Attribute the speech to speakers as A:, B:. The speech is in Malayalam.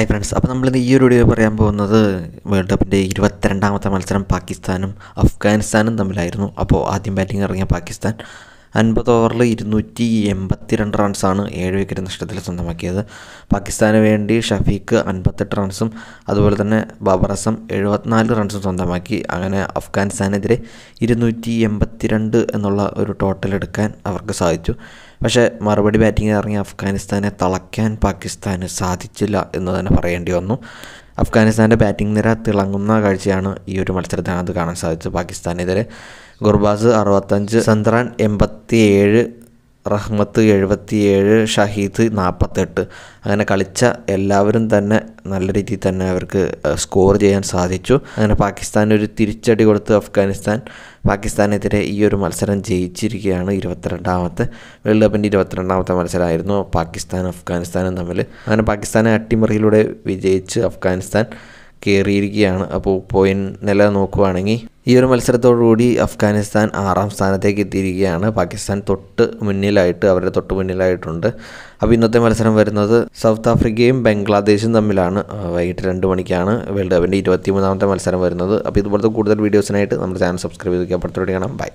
A: ഹായ് ഫ്രണ്ട്സ് അപ്പോൾ നമ്മൾ ഈ ഒരു വീഡിയോ പറയാൻ പോകുന്നത് വേൾഡ് കപ്പിൻ്റെ ഇരുപത്തിരണ്ടാമത്തെ മത്സരം പാകിസ്ഥാനും അഫ്ഗാനിസ്ഥാനും തമ്മിലായിരുന്നു അപ്പോൾ ആദ്യം ബാറ്റിംഗ് ഇറങ്ങിയ പാകിസ്ഥാൻ അൻപത് ഓവറിൽ ഇരുന്നൂറ്റി എൺപത്തി രണ്ട് റൺസാണ് ഏഴ് വിക്കറ്റ് നഷ്ടത്തിൽ സ്വന്തമാക്കിയത് പാകിസ്ഥാന് വേണ്ടി ഷഫീഖ് അൻപത്തെട്ട് റൺസും അതുപോലെ തന്നെ ബാബർ അസം എഴുപത്തിനാല് റൺസും സ്വന്തമാക്കി അങ്ങനെ അഫ്ഗാനിസ്ഥാനെതിരെ ഇരുന്നൂറ്റി എൺപത്തി രണ്ട് എന്നുള്ള ഒരു ടോട്ടൽ എടുക്കാൻ അവർക്ക് സാധിച്ചു പക്ഷേ മറുപടി ബാറ്റിംഗ് ഇറങ്ങി അഫ്ഗാനിസ്ഥാനെ തളയ്ക്കാൻ പാകിസ്ഥാന് സാധിച്ചില്ല എന്ന് തന്നെ പറയേണ്ടി വന്നു അഫ്ഗാനിസ്ഥാൻ്റെ ബാറ്റിംഗ് നിര തിളങ്ങുന്ന കാഴ്ചയാണ് ഈ ഒരു മത്സരത്തിനകത്ത് കാണാൻ സാധിച്ചത് പാകിസ്ഥാനെതിരെ ഗുർബാസ് അറുപത്തഞ്ച് സന്ദ്രാൻ എൺപത്തി ഏഴ് റഹ്മത്ത് എഴുപത്തിയേഴ് ഷഹീദ് നാൽപ്പത്തെട്ട് അങ്ങനെ കളിച്ച എല്ലാവരും തന്നെ നല്ല രീതിയിൽ തന്നെ അവർക്ക് സ്കോർ ചെയ്യാൻ സാധിച്ചു അങ്ങനെ പാകിസ്ഥാൻ ഒരു തിരിച്ചടി കൊടുത്ത് അഫ്ഗാനിസ്ഥാൻ പാകിസ്ഥാനെതിരെ ഈ ഒരു മത്സരം ജയിച്ചിരിക്കുകയാണ് ഇരുപത്തിരണ്ടാമത്തെ വേൾഡ് കപ്പിൻ്റെ ഇരുപത്തിരണ്ടാമത്തെ മത്സരമായിരുന്നു പാകിസ്ഥാൻ അഫ്ഗാനിസ്ഥാനും തമ്മിൽ അങ്ങനെ പാകിസ്ഥാനെ അട്ടിമറിയിലൂടെ വിജയിച്ച് അഫ്ഗാനിസ്ഥാൻ കയറിയിരിക്കുകയാണ് അപ്പോൾ പോയിൻറ്റ് നില നോക്കുകയാണെങ്കിൽ ഈ ഒരു മത്സരത്തോടുകൂടി അഫ്ഗാനിസ്ഥാൻ ആറാം സ്ഥാനത്തേക്ക് എത്തിയിരിക്കുകയാണ് പാകിസ്ഥാൻ തൊട്ട് മുന്നിലായിട്ട് അവരുടെ തൊട്ട് മുന്നിലായിട്ടുണ്ട് അപ്പോൾ ഇന്നത്തെ മത്സരം വരുന്നത് സൗത്ത് ആഫ്രിക്കയും ബംഗ്ലാദേശും തമ്മിലാണ് വൈകിട്ട് രണ്ട് മണിക്കാണ് വേൾഡ് കപ്പിൻ്റെ ഇരുപത്തി മൂന്നാമത്തെ മത്സരം വരുന്നത് അപ്പോൾ ഇതുപോലത്തെ കൂടുതൽ വീഡിയോസിനായിട്ട് നമ്മുടെ ചാനൽ സബ്സ്ക്രൈബ് ചെയ്തിരിക്കുക അപ്പുറത്തോടെ കാണാം ബൈ